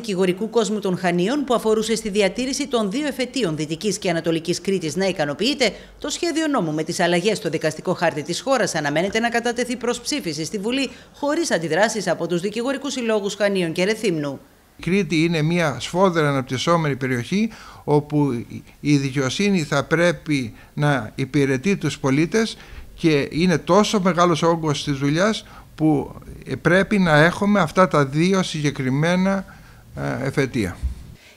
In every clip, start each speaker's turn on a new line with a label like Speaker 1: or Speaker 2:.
Speaker 1: δικηγορικού κόσμου των Χανίων που αφορούσε στη διατήρηση των δύο εφετείων Δυτικής και Ανατολικής Κρήτης να ικανοποιείται, το σχέδιο νόμου με τις αλλαγές στο δικαστικό χάρτη της χώρας αναμένεται να κατατεθεί προς ψήφιση στη Βουλή χωρίς αντιδράσεις από τους δικηγορικούς συλλόγους Χανίων και Ρεθύμνου.
Speaker 2: Η Κρήτη είναι μια σφόδρα αναπτυσσόμενη περιοχή όπου η δικαιοσύνη θα πρέπει να υπηρετεί τους πολίτες και είναι τόσο μεγάλος όγκος της δουλειάς που πρέπει να έχουμε αυτά τα δύο συγκεκριμένα ε, Εφετία.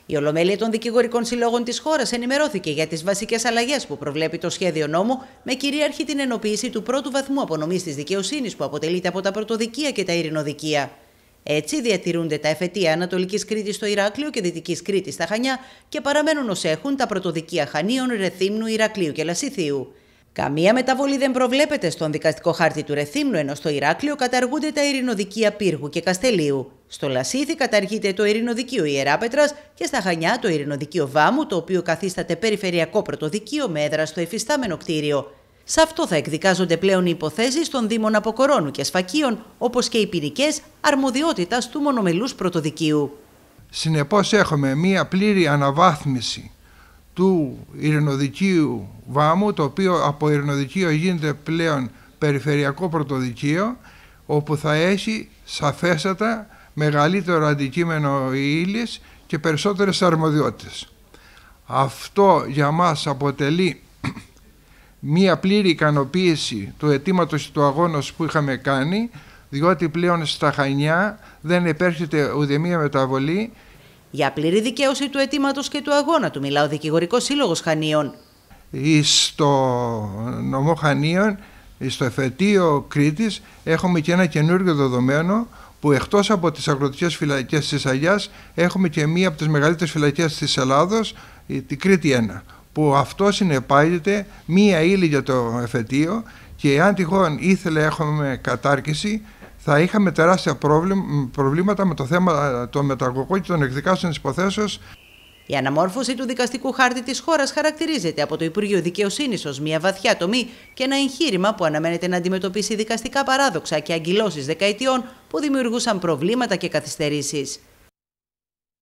Speaker 1: Η Ολομέλεια των Δικηγορικών Συλλόγων της χώρας ενημερώθηκε για τις βασικές αλλαγές που προβλέπει το σχέδιο νόμου, με κυρίαρχη την ενοποίηση του πρώτου βαθμού απονομής της δικαιοσύνης που αποτελείται από τα πρωτοδικεία και τα ειρηνοδικεία. Έτσι, διατηρούνται τα εφετεία Ανατολικής Κρήτης στο Ηράκλειο και Δυτικής Κρήτης στα Χανιά και παραμένουν ως έχουν τα πρωτοδικεία Χανίων, Ρεθύμνου, Ηρακλείου και Λασίθιου. Καμία μεταβολή δεν προβλέπεται στον δικαστικό χάρτη του Ρεθύμνου, ενώ στο Ηράκλειο καταργούνται τα ειρηνοδικεία Πύργου και Καστελίου. Στο Λασίθι καταργείται το ειρηνοδικείο Ιεράπετρας και στα Χανιά το ειρηνοδικείο Βάμου, το οποίο καθίσταται περιφερειακό πρωτοδικείο με έδρα στο εφιστάμενο κτίριο. Σε αυτό θα εκδικάζονται πλέον οι υποθέσεις των Δήμων Αποκορώνου
Speaker 2: και Σφακίων, όπως και οι ποινικές αρμοδιότητας του μονομελούς πρωτοδικείου. Συνεπώς, έχουμε μία πλήρη αναβάθμιση του Ειρηνοδικίου Βάμου, το οποίο από Ειρηνοδικείο γίνεται πλέον περιφερειακό πρωτοδικείο, όπου θα έχει σαφέστατα μεγαλύτερο αντικείμενο ύλης και περισσότερες αρμοδιότητες. Αυτό για μας αποτελεί μία πλήρη ικανοποίηση του αιτήματος του αγώνα που είχαμε κάνει, διότι πλέον στα Χανιά δεν επέρχεται ούτε μία μεταβολή για πλήρη δικαίωση του αιτήματος και του αγώνα του, μιλάω ο Δικηγορικός Σύλλογος Χανίων. Στο νομό Χανίων, στο εφετείο Κρήτης, έχουμε και ένα καινούργιο δεδομένο που εκτός από τις αγροτικές φυλακές της Αγιάς έχουμε και μία από τις μεγαλύτερες φυλακές της Ελλάδος, την Κρήτη 1, που αυτό συνεπάγεται μία ύλη για το εφετείο και αν τυχόν ήθελε έχουμε κατάρκηση θα είχαμε τεράστια προβλήματα με το θέμα των μεταγωγών και των εκδικάσεων της υποθέσεως.
Speaker 1: Η αναμόρφωση του δικαστικού χάρτη της χώρας χαρακτηρίζεται από το Υπουργείο Δικαιοσύνης ως μια βαθιά τομή και ένα εγχείρημα που αναμένεται να αντιμετωπίσει δικαστικά παράδοξα και αγκυλώσει δεκαετιών που δημιουργούσαν προβλήματα και καθυστερήσεις.